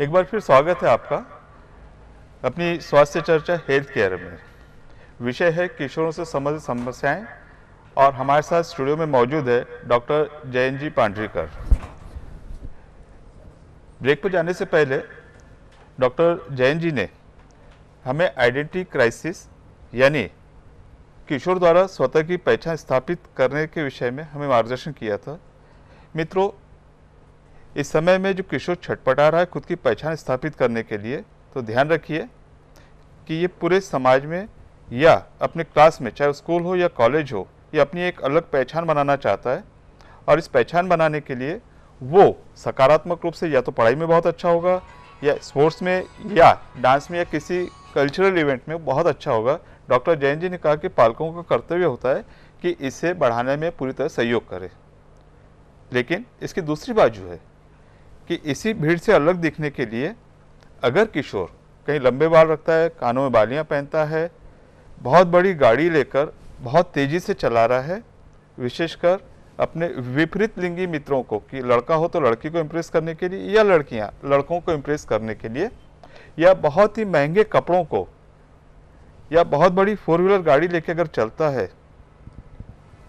एक बार फिर स्वागत है आपका अपनी स्वास्थ्य चर्चा हेल्थ केयर में विषय है किशोरों से संबंधित समस्याएं और हमारे साथ स्टूडियो में मौजूद है डॉक्टर जयन जी पांड्रीकर ब्रेक पर जाने से पहले डॉक्टर जयन जी ने हमें आइडेंटिटी क्राइसिस यानी किशोर द्वारा स्वतः की पहचान स्थापित करने के विषय में हमें मार्गदर्शन किया था मित्रों इस समय में जो किशोर छटपटा रहा है खुद की पहचान स्थापित करने के लिए तो ध्यान रखिए कि ये पूरे समाज में या अपने क्लास में चाहे स्कूल हो या कॉलेज हो ये अपनी एक अलग पहचान बनाना चाहता है और इस पहचान बनाने के लिए वो सकारात्मक रूप से या तो पढ़ाई में बहुत अच्छा होगा या स्पोर्ट्स में या डांस में या किसी कल्चरल इवेंट में बहुत अच्छा होगा डॉक्टर जैन जी ने कहा कि पालकों का कर्तव्य होता है कि इसे बढ़ाने में पूरी तरह सहयोग करें लेकिन इसकी दूसरी बाजू है कि इसी भीड़ से अलग दिखने के लिए अगर किशोर कहीं लंबे बाल रखता है कानों में बालियां पहनता है बहुत बड़ी गाड़ी लेकर बहुत तेज़ी से चला रहा है विशेषकर अपने विपरीत लिंगी मित्रों को कि लड़का हो तो लड़की को इम्प्रेस करने के लिए या लड़कियां लड़कों को इम्प्रेस करने के लिए या बहुत ही महंगे कपड़ों को या बहुत बड़ी फोर व्हीलर गाड़ी लेके अगर चलता है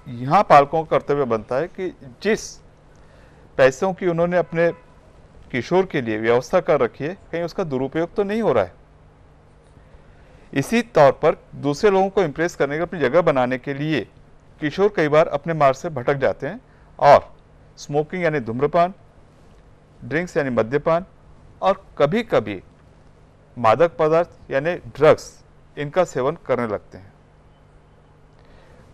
यहाँ पालकों का कर्तव्य बनता है कि जिस पैसों की उन्होंने अपने किशोर के लिए व्यवस्था कर रखी है कहीं उसका दुरुपयोग तो नहीं हो रहा है इसी तौर पर दूसरे लोगों को इम्प्रेस करने की अपनी जगह बनाने के लिए किशोर कई बार अपने मार्ग से भटक जाते हैं और स्मोकिंग यानी धूम्रपान ड्रिंक्स यानी मद्यपान और कभी कभी मादक पदार्थ यानी ड्रग्स इनका सेवन करने लगते हैं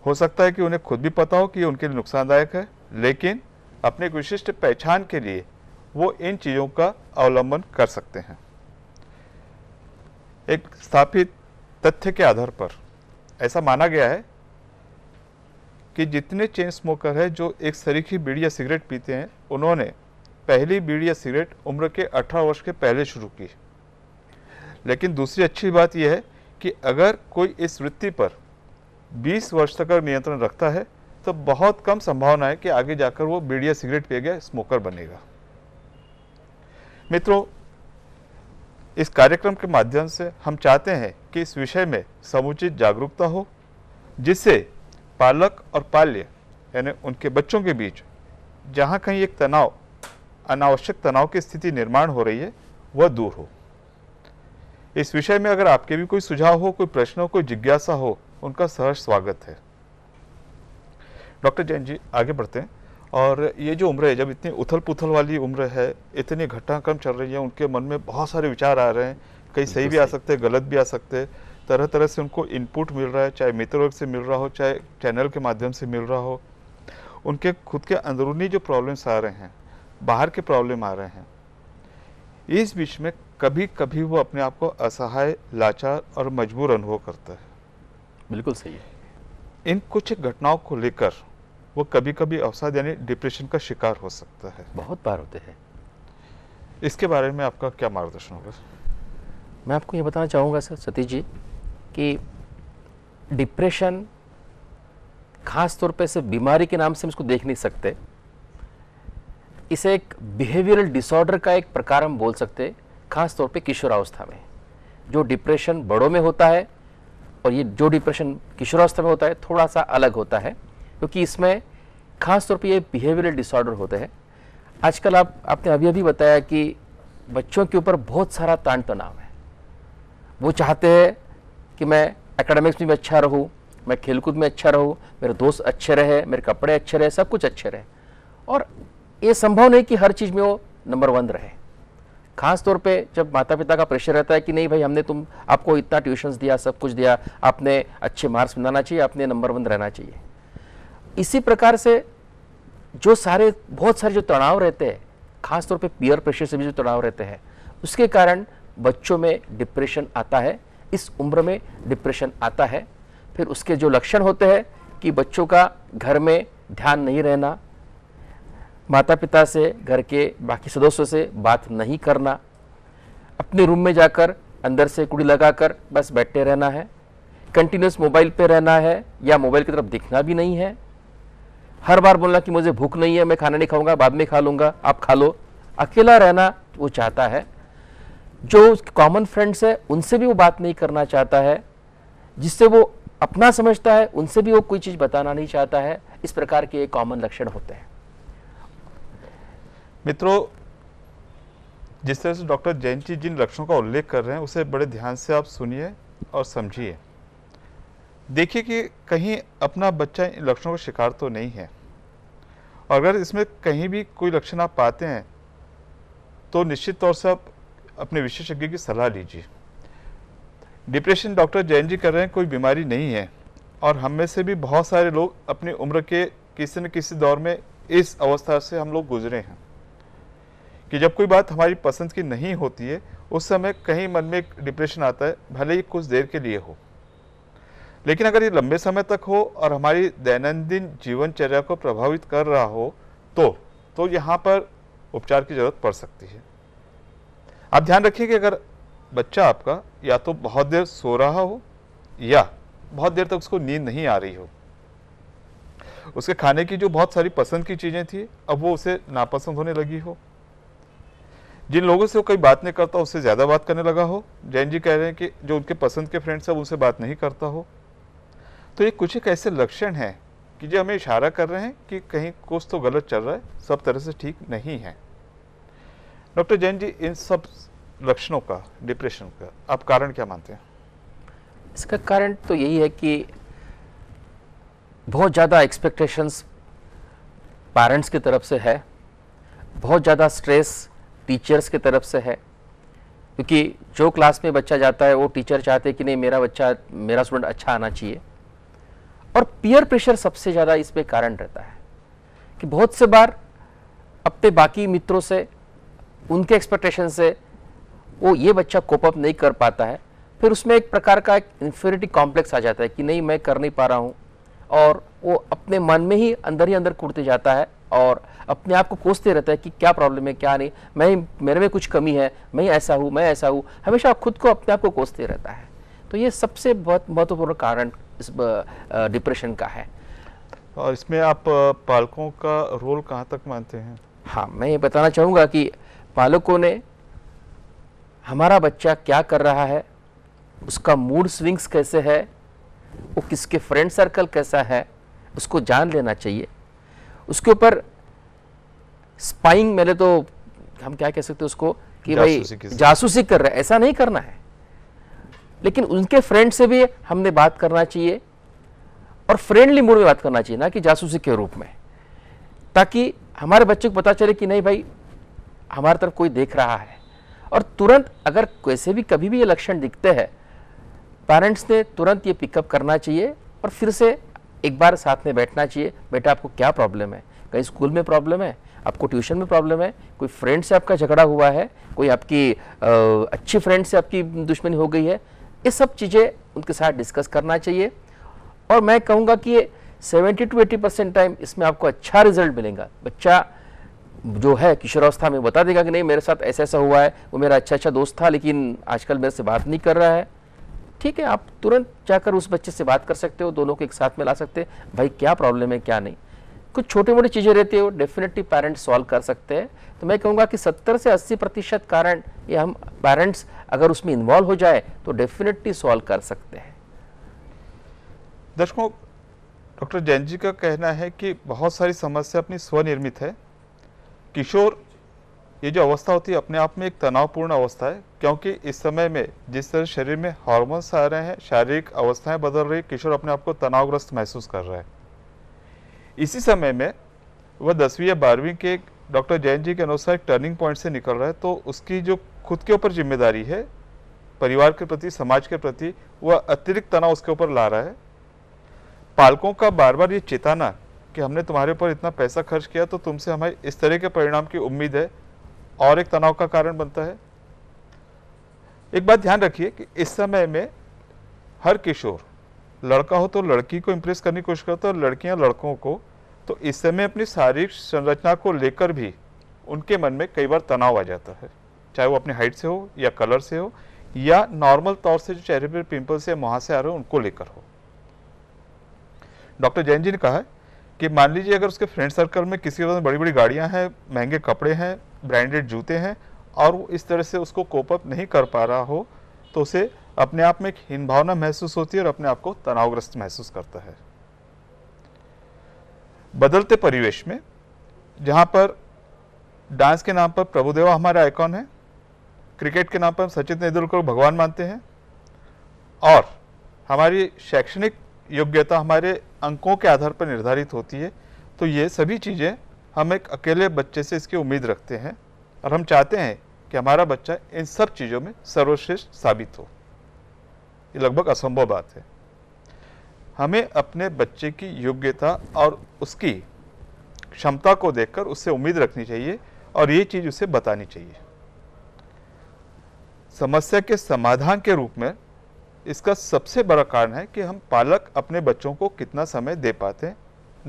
हो सकता है कि उन्हें खुद भी पता हो कि ये उनके लिए नुकसानदायक है लेकिन अपने विशिष्ट पहचान के लिए वो इन चीज़ों का अवलंबन कर सकते हैं एक स्थापित तथ्य के आधार पर ऐसा माना गया है कि जितने चेन स्मोकर हैं जो एक सरीखी बीड़ी या सिगरेट पीते हैं उन्होंने पहली बीड़ी या सिगरेट उम्र के 18 वर्ष के पहले शुरू की लेकिन दूसरी अच्छी बात यह है कि अगर कोई इस वृत्ति पर 20 वर्ष तक नियंत्रण रखता है तो बहुत कम संभावना है कि आगे जाकर वो बीड़ी या सिगरेट पिएगा स्मोकर बनेगा मित्रों इस कार्यक्रम के माध्यम से हम चाहते हैं कि इस विषय में समुचित जागरूकता हो जिससे पालक और पाल्य यानी उनके बच्चों के बीच जहाँ कहीं एक तनाव अनावश्यक तनाव की स्थिति निर्माण हो रही है वह दूर हो इस विषय में अगर आपके भी कोई सुझाव हो कोई प्रश्न हो कोई जिज्ञासा हो उनका सहर्ष स्वागत है डॉक्टर जैन जी आगे बढ़ते हैं और ये जो उम्र है जब इतनी उथल पुथल वाली उम्र है इतनी घटनाक्रम चल रही है उनके मन में बहुत सारे विचार आ रहे हैं कहीं सही भी आ सकते हैं गलत भी आ सकते हैं तरह तरह से उनको इनपुट मिल रहा है चाहे मित्र से मिल रहा हो चाहे चैनल के माध्यम से मिल रहा हो उनके खुद के अंदरूनी जो प्रॉब्लम्स आ रहे हैं बाहर के प्रॉब्लम आ रहे हैं इस बीच में कभी कभी वो अपने आप को असहाय लाचार और मजबूर अनुभव करता है बिल्कुल सही है इन कुछ घटनाओं को लेकर वो कभी कभी अवसाद यानी डिप्रेशन का शिकार हो सकता है बहुत बार होते हैं इसके बारे में आपका क्या मार्गदर्शन होगा मैं आपको ये बताना चाहूँगा सर सतीश जी कि डिप्रेशन खास तौर पे सिर्फ बीमारी के नाम से हम इसको देख नहीं सकते इसे एक बिहेवियरल डिसऑर्डर का एक प्रकार हम बोल सकते खास तौर पे किशोरावस्था में जो डिप्रेशन बड़ों में होता है और ये जो डिप्रेशन किशोरावस्था में होता है थोड़ा सा अलग होता है क्योंकि इसमें खास तौर पे ये बिहेवियरल डिसऑर्डर होते हैं आजकल आप आपने अभी अभी बताया कि बच्चों के ऊपर बहुत सारा ताण तनाव है वो चाहते हैं कि मैं एकेडमिक्स में भी अच्छा रहूँ मैं खेलकूद में अच्छा रहूँ मेरे दोस्त अच्छे रहे मेरे कपड़े अच्छे रहे सब कुछ अच्छे रहे और ये संभव नहीं कि हर चीज़ में वो नंबर वन रहे खास तौर पे जब माता पिता का प्रेशर रहता है कि नहीं भाई हमने तुम आपको इतना ट्यूशन्स दिया सब कुछ दिया आपने अच्छे मार्क्स बनाना चाहिए आपने नंबर वन रहना चाहिए इसी प्रकार से जो सारे बहुत सारे जो तनाव रहते हैं खासतौर पे पीयर प्रेशर से भी जो तनाव रहते हैं उसके कारण बच्चों में डिप्रेशन आता है इस उम्र में डिप्रेशन आता है फिर उसके जो लक्षण होते हैं कि बच्चों का घर में ध्यान नहीं रहना माता पिता से घर के बाकी सदस्यों से बात नहीं करना अपने रूम में जाकर अंदर से कुड़ी लगाकर बस बैठे रहना है कंटिन्यूस मोबाइल पे रहना है या मोबाइल की तरफ दिखना भी नहीं है हर बार बोलना कि मुझे भूख नहीं है मैं खाना नहीं खाऊंगा बाद में खा लूंगा आप खा लो अकेला रहना वो चाहता है जो कॉमन फ्रेंड्स है उनसे भी वो बात नहीं करना चाहता है जिससे वो अपना समझता है उनसे भी वो कोई चीज़ बताना नहीं चाहता है इस प्रकार के कॉमन लक्षण होते हैं मित्रों जिस तरह से डॉक्टर जी जिन लक्षणों का उल्लेख कर रहे हैं उसे बड़े ध्यान से आप सुनिए और समझिए देखिए कि कहीं अपना बच्चा इन लक्षणों का शिकार तो नहीं है और अगर इसमें कहीं भी कोई लक्षण आप पाते हैं तो निश्चित तौर से आप अपने विशेषज्ञ की सलाह लीजिए डिप्रेशन डॉक्टर जैन जी कर रहे हैं कोई बीमारी नहीं है और हम में से भी बहुत सारे लोग अपनी उम्र के किसी न किसी दौर में इस अवस्था से हम लोग गुजरे हैं कि जब कोई बात हमारी पसंद की नहीं होती है उस समय कहीं मन में एक डिप्रेशन आता है भले ही कुछ देर के लिए हो लेकिन अगर ये लंबे समय तक हो और हमारी दैनंदिन जीवनचर्या को प्रभावित कर रहा हो तो तो यहाँ पर उपचार की ज़रूरत पड़ सकती है आप ध्यान रखिए कि अगर बच्चा आपका या तो बहुत देर सो रहा हो या बहुत देर तक उसको नींद नहीं आ रही हो उसके खाने की जो बहुत सारी पसंद की चीज़ें थी अब वो उसे नापसंद होने लगी हो जिन लोगों से वो कई बात नहीं करता उससे ज़्यादा बात करने लगा हो जैन जी कह रहे हैं कि जो उनके पसंद के फ्रेंड्स हैं उनसे बात नहीं करता हो तो ये कुछ एक ऐसे लक्षण हैं कि जो हमें इशारा कर रहे हैं कि कहीं कुछ तो गलत चल रहा है सब तरह से ठीक नहीं है डॉक्टर जैन जी इन सब लक्षणों का डिप्रेशन का आप कारण क्या मानते हैं इसका कारण तो यही है कि बहुत ज़्यादा एक्सपेक्टेशंस पेरेंट्स की तरफ से है बहुत ज़्यादा स्ट्रेस टीचर्स की तरफ से है क्योंकि जो क्लास में बच्चा जाता है वो टीचर चाहते हैं कि नहीं मेरा बच्चा मेरा स्टूडेंट अच्छा आना चाहिए और पीयर प्रेशर सबसे ज़्यादा इस पर कारण रहता है कि बहुत से बार अपने बाकी मित्रों से उनके एक्सपेक्टेशन से वो ये बच्चा कोप अप नहीं कर पाता है फिर उसमें एक प्रकार का एक इन्फेरिटी कॉम्प्लेक्स आ जाता है कि नहीं मैं कर नहीं पा रहा हूँ और वो अपने मन में ही अंदर ही अंदर कूटते जाता है और अपने आप को कोसते रहता है कि क्या प्रॉब्लम है क्या नहीं मैं मेरे में कुछ कमी है मैं ऐसा हूँ मैं ऐसा हूँ हमेशा खुद को अपने आप को कोसते रहता है तो ये सबसे बहुत महत्वपूर्ण कारण इस डिप्रेशन का है और इसमें आप पालकों का रोल कहाँ तक मानते हैं हाँ मैं ये बताना चाहूँगा कि पालकों ने हमारा बच्चा क्या कर रहा है उसका मूड स्विंग्स कैसे है वो किसके फ्रेंड सर्कल कैसा है उसको जान लेना चाहिए उसके ऊपर स्पाइंग मेरे तो हम क्या कह सकते हैं उसको कि भाई जासूसी कर रहा है ऐसा नहीं करना है लेकिन उनके फ्रेंड से भी हमने बात करना चाहिए और फ्रेंडली मूड में बात करना चाहिए ना कि जासूसी के रूप में ताकि हमारे बच्चे को पता चले कि नहीं भाई हमारी तरफ कोई देख रहा है और तुरंत अगर कैसे भी कभी भी ये लक्षण दिखते हैं पेरेंट्स ने तुरंत ये पिकअप करना चाहिए और फिर से एक बार साथ में बैठना चाहिए बेटा आपको क्या प्रॉब्लम है कहीं स्कूल में प्रॉब्लम है आपको ट्यूशन में प्रॉब्लम है कोई फ्रेंड से आपका झगड़ा हुआ है कोई आपकी अच्छी फ्रेंड से आपकी दुश्मनी हो गई है ये सब चीज़ें उनके साथ डिस्कस करना चाहिए और मैं कहूँगा कि ये seventy to eighty percent time इसमें आपको अच्छा रिजल्ट मिलेगा बच्चा जो है किशोरावस्था में बता देगा कि नहीं मेरे साथ ऐसा ऐसा हुआ है वो मेरा अच्छा अच्छा दोस्त था लेकिन आजकल मेरे से बात नहीं कर रहा है ठीक है आप तुरंत जाकर उस बच्चे से बात कर सकते हो दोनों को एक साथ में ला सकते भाई क्या प्रॉब्लम है क्या नहीं कुछ छोटी मोटी चीज़ें रहती है वो डेफिनेटली पेरेंट्स सॉल्व कर सकते हैं तो मैं कहूँगा कि 70 से 80 प्रतिशत कारण ये हम पेरेंट्स अगर उसमें इन्वॉल्व हो जाए तो डेफिनेटली सॉल्व कर सकते हैं दर्शकों डॉक्टर जैन जी का कहना है कि बहुत सारी समस्या अपनी स्वनिर्मित है किशोर ये जो अवस्था होती है अपने आप में एक तनावपूर्ण अवस्था है क्योंकि इस समय में जिस तरह शरीर में हार्मोन्स आ रहे हैं शारीरिक अवस्थाएं बदल रही किशोर अपने आप को तनावग्रस्त महसूस कर रहा है इसी समय में वह दसवीं या बारहवीं के डॉक्टर जैन जी के अनुसार एक टर्निंग पॉइंट से निकल रहा है तो उसकी जो खुद के ऊपर जिम्मेदारी है परिवार के प्रति समाज के प्रति वह अतिरिक्त तनाव उसके ऊपर ला रहा है पालकों का बार बार ये चेताना कि हमने तुम्हारे ऊपर इतना पैसा खर्च किया तो तुमसे हमें इस तरह के परिणाम की उम्मीद है और एक तनाव का कारण बनता है एक बात ध्यान रखिए कि इस समय में हर किशोर लड़का हो तो लड़की को इम्प्रेस करने की कोशिश करता है और लड़कियाँ लड़कों को तो इस समय अपनी शारीरिक संरचना को लेकर भी उनके मन में कई बार तनाव आ जाता है चाहे वो अपनी हाइट से हो या कलर से हो या नॉर्मल तौर से जो चेहरे पर पिंपल्स या मुहासे आ रहे हो उनको लेकर हो डॉक्टर जैन जी ने कहा कि मान लीजिए अगर उसके फ्रेंड सर्कल में किसी के पास बड़ी बड़ी गाड़ियां हैं महंगे कपड़े हैं ब्रांडेड जूते हैं और वो इस तरह से उसको कोप अप नहीं कर पा रहा हो तो उसे अपने आप में एक हीन भावना महसूस होती है और अपने आप को तनावग्रस्त महसूस करता है बदलते परिवेश में जहाँ पर डांस के नाम पर प्रभुदेवा हमारा आइकॉन है क्रिकेट के नाम पर हम सचिन तेंदुलकर भगवान मानते हैं और हमारी शैक्षणिक योग्यता हमारे अंकों के आधार पर निर्धारित होती है तो ये सभी चीज़ें हम एक अकेले बच्चे से इसकी उम्मीद रखते हैं और हम चाहते हैं कि हमारा बच्चा इन सब चीज़ों में सर्वश्रेष्ठ साबित हो ये लगभग असंभव बात है हमें अपने बच्चे की योग्यता और उसकी क्षमता को देखकर उससे उम्मीद रखनी चाहिए और ये चीज़ उसे बतानी चाहिए समस्या के समाधान के रूप में इसका सबसे बड़ा कारण है कि हम पालक अपने बच्चों को कितना समय दे पाते हैं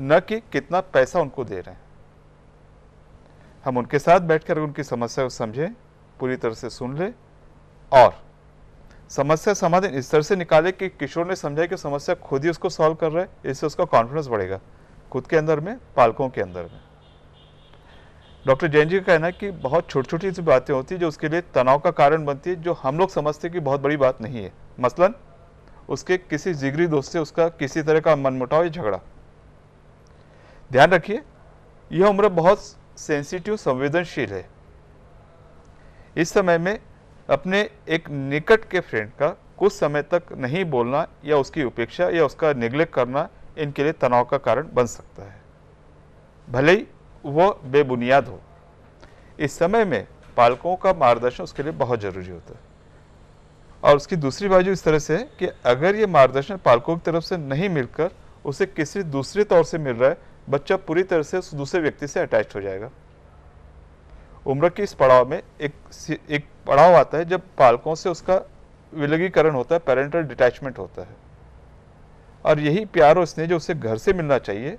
न कि कितना पैसा उनको दे रहे हैं हम उनके साथ बैठकर उनकी समस्या को समझें पूरी तरह से सुन लें और समस्या समाधान इस तरह से निकाले कि किशोर ने समझा कि समस्या खुद ही उसको सॉल्व कर रहा है इससे उसका कॉन्फिडेंस बढ़ेगा खुद के अंदर में पालकों के अंदर में डॉक्टर जैन जी का कहना है कि बहुत छोटी छोटी सी बातें होती है जो उसके लिए तनाव का कारण बनती है जो हम लोग समझते हैं कि बहुत बड़ी बात नहीं है मसलन उसके किसी जिगरी दोस्त से उसका किसी तरह का मनमुटाव या झगड़ा ध्यान रखिए यह उम्र बहुत सेंसिटिव संवेदनशील है इस समय में अपने एक निकट के फ्रेंड का कुछ समय तक नहीं बोलना या उसकी उपेक्षा या उसका निग्लेक्ट करना इनके लिए तनाव का कारण बन सकता है भले ही वह बेबुनियाद हो इस समय में पालकों का मार्गदर्शन उसके लिए बहुत ज़रूरी होता है और उसकी दूसरी बाजू इस तरह से है कि अगर ये मार्गदर्शन पालकों की तरफ से नहीं मिलकर उसे किसी दूसरे तौर से मिल रहा है बच्चा पूरी तरह से उस दूसरे व्यक्ति से अटैच हो जाएगा उम्र के इस पड़ाव में एक एक पड़ाव आता है जब पालकों से उसका विलगीकरण होता है पेरेंटल डिटैचमेंट होता है और यही प्यार और स्नेह जो उसे घर से मिलना चाहिए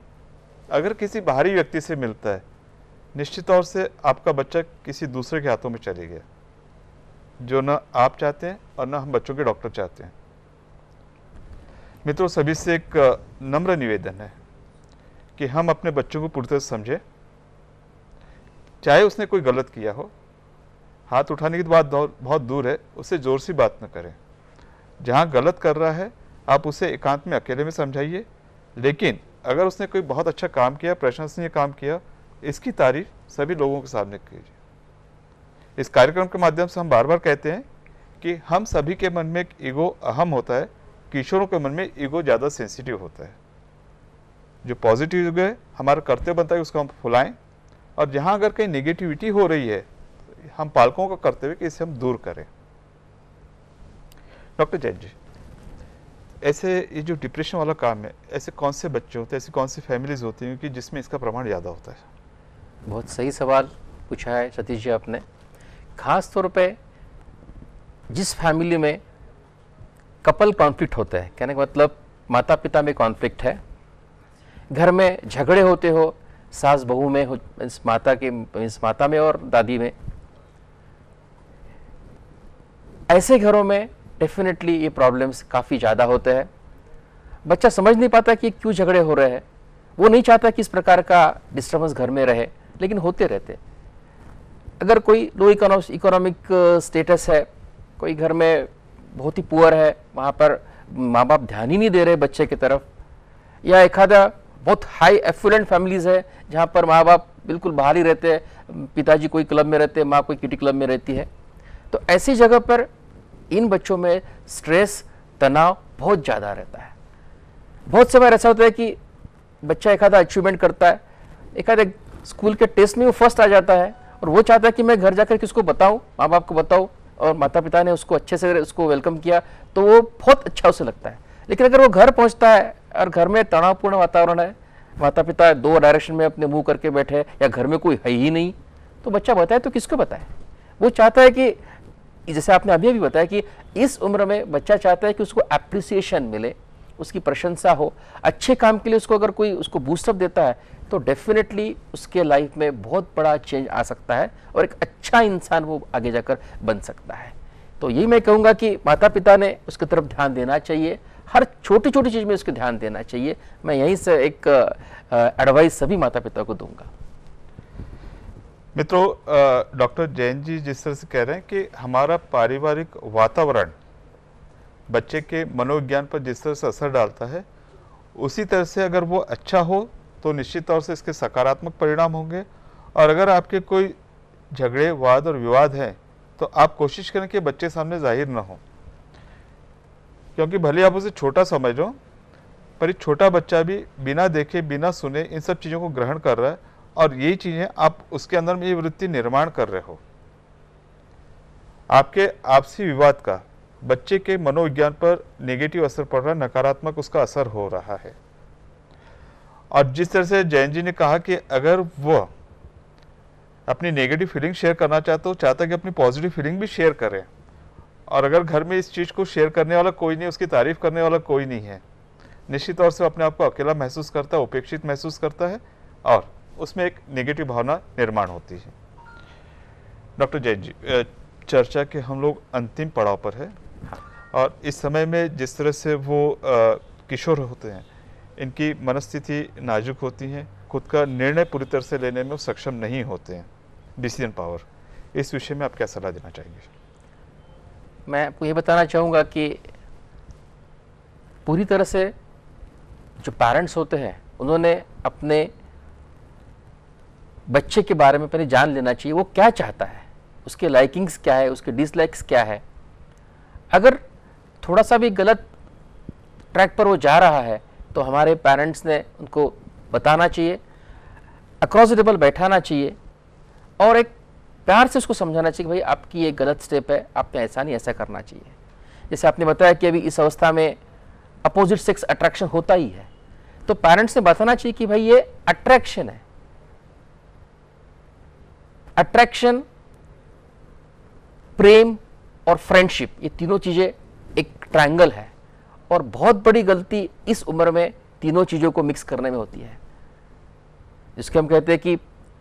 अगर किसी बाहरी व्यक्ति से मिलता है निश्चित तौर से आपका बच्चा किसी दूसरे के हाथों में चले गया जो ना आप चाहते हैं और ना हम बच्चों के डॉक्टर चाहते हैं मित्रों सभी से एक नम्र निवेदन है कि हम अपने बच्चों को पूरी तरह समझें चाहे उसने कोई गलत किया हो हाथ उठाने की तो बात बहुत दूर है उससे जोर सी बात न करें जहाँ गलत कर रहा है आप उसे एकांत में अकेले में समझाइए लेकिन अगर उसने कोई बहुत अच्छा काम किया प्रशंसनीय काम किया इसकी तारीफ सभी लोगों के सामने कीजिए इस कार्यक्रम के माध्यम से हम बार बार कहते हैं कि हम सभी के मन में एक ईगो अहम होता है किशोरों के मन में ईगो ज़्यादा सेंसिटिव होता है जो पॉजिटिव है हमारा कर्तव्य बनता है उसको हम फुलाएं और जहाँ अगर कहीं निगेटिविटी हो रही है हम पालकों का कर्तव्य कि इसे हम दूर करें डॉक्टर जैन जी ऐसे ये जो डिप्रेशन वाला काम है ऐसे कौन से बच्चे होते हैं ऐसी कौन सी फैमिलीज़ होती हैं कि जिसमें इसका प्रमाण ज़्यादा होता है बहुत सही सवाल पूछा है सतीश जी आपने खास तौर पे जिस फैमिली में कपल कॉन्फ्लिक्ट होता है कहने का मतलब माता पिता में कॉन्फ्लिक्ट है घर में झगड़े होते हो सास बहू में हो माता के माता में और दादी में ऐसे घरों में डेफिनेटली ये प्रॉब्लम्स काफ़ी ज़्यादा होते हैं बच्चा समझ नहीं पाता कि क्यों झगड़े हो रहे हैं वो नहीं चाहता कि इस प्रकार का डिस्टर्बेंस घर में रहे लेकिन होते रहते अगर कोई लो इकोनॉमिक स्टेटस है कोई घर में बहुत ही पुअर है वहाँ पर माँ बाप ध्यान ही नहीं दे रहे बच्चे की तरफ या एखादा बहुत हाई एफुलेंट फैमिलीज़ है जहाँ पर माँ बाप बिल्कुल बाहर ही रहते हैं पिताजी कोई क्लब में रहते हैं माँ कोई किटी क्लब में रहती है तो ऐसी जगह पर इन बच्चों में स्ट्रेस तनाव बहुत ज़्यादा रहता है बहुत समय ऐसा होता है कि बच्चा एक आधा अचीवमेंट करता है एक आधा स्कूल के टेस्ट में वो फर्स्ट आ जाता है और वो चाहता है कि मैं घर जाकर किसको बताऊँ माँ बाप को बताऊँ और माता पिता ने उसको अच्छे से उसको वेलकम किया तो वो बहुत अच्छा उसे लगता है लेकिन अगर वो घर पहुँचता है और घर में तनावपूर्ण वातावरण है माता पिता दो डायरेक्शन में अपने मुँह करके बैठे या घर में कोई है ही नहीं तो बच्चा बताए तो किसको बताए वो चाहता है कि जैसे आपने अभी अभी बताया कि इस उम्र में बच्चा चाहता है कि उसको एप्रिसिएशन मिले उसकी प्रशंसा हो अच्छे काम के लिए उसको अगर कोई उसको बूस्टअप देता है तो डेफिनेटली उसके लाइफ में बहुत बड़ा चेंज आ सकता है और एक अच्छा इंसान वो आगे जाकर बन सकता है तो यही मैं कहूँगा कि माता पिता ने उसकी तरफ ध्यान देना चाहिए हर छोटी छोटी चीज़ में उसके ध्यान देना चाहिए मैं यहीं से एक एडवाइस सभी माता पिता को दूंगा मित्रों डॉक्टर जैन जी जिस तरह से कह रहे हैं कि हमारा पारिवारिक वातावरण बच्चे के मनोविज्ञान पर जिस तरह से असर डालता है उसी तरह से अगर वो अच्छा हो तो निश्चित तौर से इसके सकारात्मक परिणाम होंगे और अगर आपके कोई झगड़े वाद और विवाद हैं तो आप कोशिश करें कि बच्चे सामने जाहिर ना हो क्योंकि भले आप उसे छोटा समझो पर एक छोटा बच्चा भी बिना देखे बिना सुने इन सब चीज़ों को ग्रहण कर रहा है और ये चीज़ें आप उसके अंदर में ये वृत्ति निर्माण कर रहे हो आपके आपसी विवाद का बच्चे के मनोविज्ञान पर नेगेटिव असर पड़ रहा है नकारात्मक उसका असर हो रहा है और जिस तरह से जैन जी ने कहा कि अगर वह अपनी नेगेटिव फीलिंग शेयर करना चाहते हो चाहता कि अपनी पॉजिटिव फीलिंग भी शेयर करें और अगर घर में इस चीज़ को शेयर करने वाला कोई नहीं उसकी तारीफ करने वाला कोई नहीं है निश्चित तौर से अपने आप को अकेला महसूस करता है उपेक्षित महसूस करता है और उसमें एक नेगेटिव भावना निर्माण होती है डॉक्टर जैन जी चर्चा के हम लोग अंतिम पड़ाव पर है हाँ। और इस समय में जिस तरह से वो किशोर होते हैं इनकी मनस्थिति नाजुक होती है खुद का निर्णय पूरी तरह से लेने में सक्षम नहीं होते हैं डिसीजन पावर इस विषय में आप क्या सलाह देना चाहेंगे मैं आपको ये बताना चाहूँगा कि पूरी तरह से जो पेरेंट्स होते हैं उन्होंने अपने बच्चे के बारे में पहले जान लेना चाहिए वो क्या चाहता है उसके लाइकिंग्स क्या है उसके डिसलाइक्स क्या है अगर थोड़ा सा भी गलत ट्रैक पर वो जा रहा है तो हमारे पेरेंट्स ने उनको बताना चाहिए अक्रॉस टेबल बैठाना चाहिए और एक प्यार से उसको समझाना चाहिए कि भाई आपकी ये गलत स्टेप है आपने ऐसा नहीं ऐसा करना चाहिए जैसे आपने बताया कि अभी इस अवस्था में अपोजिट सेक्स अट्रैक्शन होता ही है तो पेरेंट्स ने बताना चाहिए कि भाई ये अट्रैक्शन है अट्रैक्शन प्रेम और फ्रेंडशिप ये तीनों चीज़ें एक ट्रायंगल है और बहुत बड़ी गलती इस उम्र में तीनों चीज़ों को मिक्स करने में होती है जिसके हम कहते हैं कि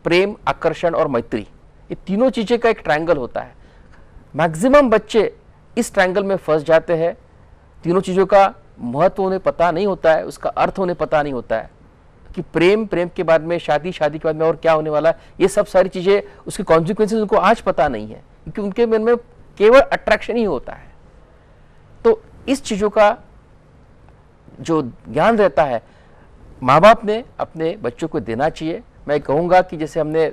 प्रेम आकर्षण और मैत्री ये तीनों चीज़ें का एक ट्रायंगल होता है मैक्सिमम बच्चे इस ट्रायंगल में फंस जाते हैं तीनों चीज़ों का महत्व उन्हें पता नहीं होता है उसका अर्थ उन्हें पता नहीं होता है कि प्रेम प्रेम के बाद में शादी शादी के बाद में और क्या होने वाला ये सब सारी चीज़ें उसके कॉन्सिक्वेंसेज उनको आज पता नहीं है क्योंकि उनके मन में केवल अट्रैक्शन ही होता है तो इस चीज़ों का जो ज्ञान रहता है माँ बाप ने अपने बच्चों को देना चाहिए मैं कहूँगा कि जैसे हमने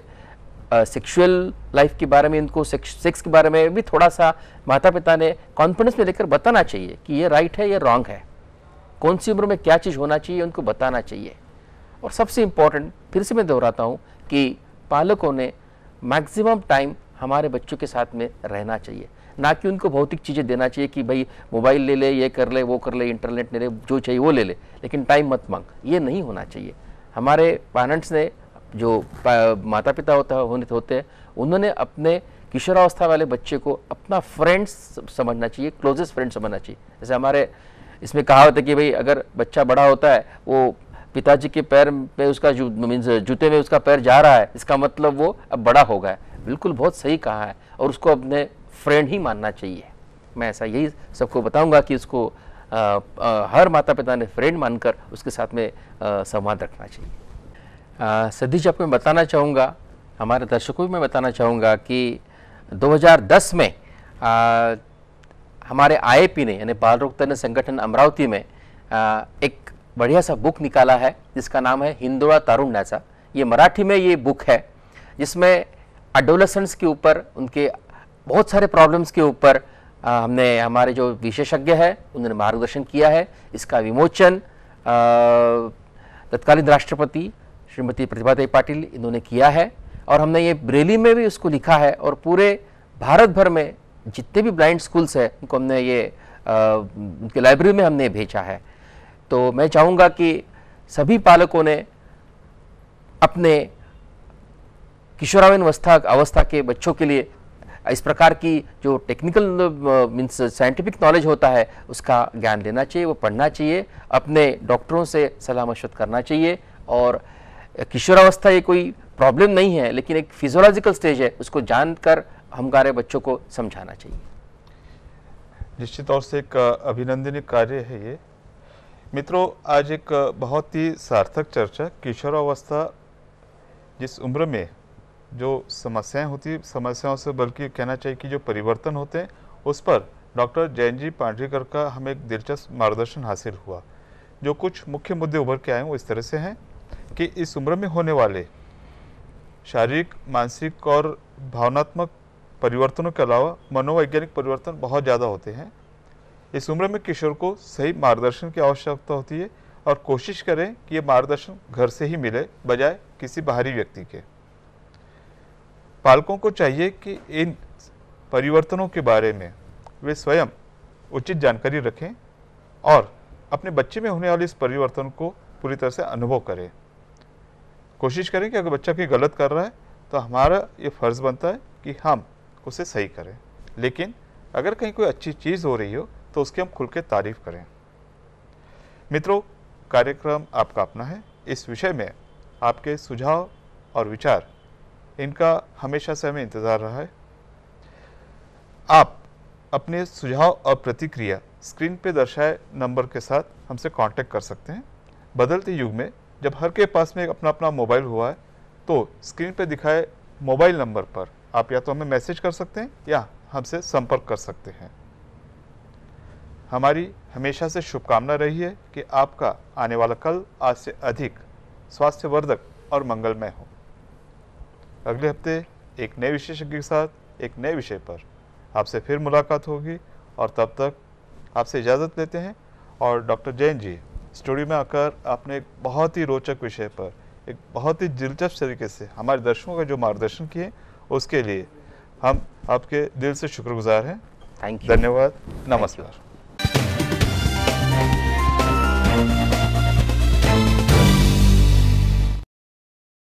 सेक्सुअल लाइफ के बारे में इनको सेक्स के बारे में भी थोड़ा सा माता पिता ने कॉन्फिडेंस में लेकर बताना चाहिए कि ये राइट है या रॉन्ग है कौन सी उम्र में क्या चीज़ होना चाहिए उनको बताना चाहिए और सबसे इम्पॉर्टेंट फिर से मैं दोहराता हूँ कि पालकों ने मैक्सिमम टाइम हमारे बच्चों के साथ में रहना चाहिए ना कि उनको भौतिक चीज़ें देना चाहिए कि भाई मोबाइल ले ले ये कर ले वो कर ले इंटरनेट ले ले जो चाहिए वो ले ले लेकिन टाइम मत मांग ये नहीं होना चाहिए हमारे पेरेंट्स ने जो माता पिता होता होने होते हैं उन्होंने अपने किशोरावस्था वाले बच्चे को अपना फ्रेंड्स समझना चाहिए क्लोजेस्ट फ्रेंड समझना चाहिए जैसे हमारे इसमें कहावत है कि भाई अगर बच्चा बड़ा होता है वो पिताजी के पैर पे उसका जू, मीन्स जूते में उसका पैर जा रहा है इसका मतलब वो अब बड़ा हो गया बिल्कुल बहुत सही कहा है और उसको अपने फ्रेंड ही मानना चाहिए मैं ऐसा यही सबको बताऊंगा कि उसको आ, आ, हर माता पिता ने फ्रेंड मानकर उसके साथ में संवाद रखना चाहिए सदी जी आपको मैं बताना चाहूँगा हमारे दर्शकों को मैं बताना चाहूँगा कि 2010 में आ, हमारे आई ने यानी बाल रोग संगठन अमरावती में आ, एक बढ़िया सा बुक निकाला है जिसका नाम है हिंदोड़ा नैसा ये मराठी में ये बुक है जिसमें अडोलसेंट्स के ऊपर उनके बहुत सारे प्रॉब्लम्स के ऊपर हमने हमारे जो विशेषज्ञ है उन्होंने मार्गदर्शन किया है इसका विमोचन तत्कालीन राष्ट्रपति श्रीमती देवी पाटिल इन्होंने किया है और हमने ये बरेली में भी उसको लिखा है और पूरे भारत भर में जितने भी ब्लाइंड स्कूल्स हैं उनको हमने ये आ, उनके लाइब्रेरी में हमने भेजा है तो मैं चाहूँगा कि सभी पालकों ने अपने किशोरावस्था अवस्था के बच्चों के लिए इस प्रकार की जो टेक्निकल मीन्स साइंटिफिक नॉलेज होता है उसका ज्ञान लेना चाहिए वो पढ़ना चाहिए अपने डॉक्टरों से सलाह मशवत करना चाहिए और किशोरावस्था ये कोई प्रॉब्लम नहीं है लेकिन एक फिजोलॉजिकल स्टेज है उसको जानकर हमारे बच्चों को समझाना चाहिए निश्चित तौर से एक अभिनंदनीय कार्य है ये मित्रों आज एक बहुत ही सार्थक चर्चा किशोरावस्था जिस उम्र में जो समस्याएं होती समस्याओं से बल्कि कहना चाहिए कि जो परिवर्तन होते हैं उस पर डॉक्टर जैन जी पांडेकर का हमें एक दिलचस्प मार्गदर्शन हासिल हुआ जो कुछ मुख्य मुद्दे उभर के आए वो इस तरह से हैं कि इस उम्र में होने वाले शारीरिक मानसिक और भावनात्मक परिवर्तनों के अलावा मनोवैज्ञानिक परिवर्तन बहुत ज़्यादा होते हैं इस उम्र में किशोर को सही मार्गदर्शन की आवश्यकता होती है और कोशिश करें कि ये मार्गदर्शन घर से ही मिले बजाय किसी बाहरी व्यक्ति के पालकों को चाहिए कि इन परिवर्तनों के बारे में वे स्वयं उचित जानकारी रखें और अपने बच्चे में होने वाले इस परिवर्तन को पूरी तरह से अनुभव करें कोशिश करें कि अगर बच्चा कोई गलत कर रहा है तो हमारा ये फ़र्ज़ बनता है कि हम उसे सही करें लेकिन अगर कहीं कोई अच्छी चीज़ हो रही हो तो उसकी हम खुल के तारीफ करें मित्रों कार्यक्रम आपका अपना है इस विषय में आपके सुझाव और विचार इनका हमेशा से हमें इंतज़ार रहा है आप अपने सुझाव और प्रतिक्रिया स्क्रीन पर दर्शाए नंबर के साथ हमसे कांटेक्ट कर सकते हैं बदलते युग में जब हर के पास में अपना अपना मोबाइल हुआ है तो स्क्रीन पर दिखाए मोबाइल नंबर पर आप या तो हमें मैसेज कर सकते हैं या हमसे संपर्क कर सकते हैं हमारी हमेशा से शुभकामना रही है कि आपका आने वाला कल आज से अधिक स्वास्थ्यवर्धक और मंगलमय हो अगले हफ्ते एक नए विशेषज्ञ के साथ एक नए विषय पर आपसे फिर मुलाकात होगी और तब तक आपसे इजाज़त लेते हैं और डॉक्टर जैन जी स्टूडियो में आकर आपने एक बहुत ही रोचक विषय पर एक बहुत ही दिलचस्प तरीके से हमारे दर्शकों का जो मार्गदर्शन किए उसके लिए हम आपके दिल से शुक्रगुजार हैं थैंक यू धन्यवाद नमस्कार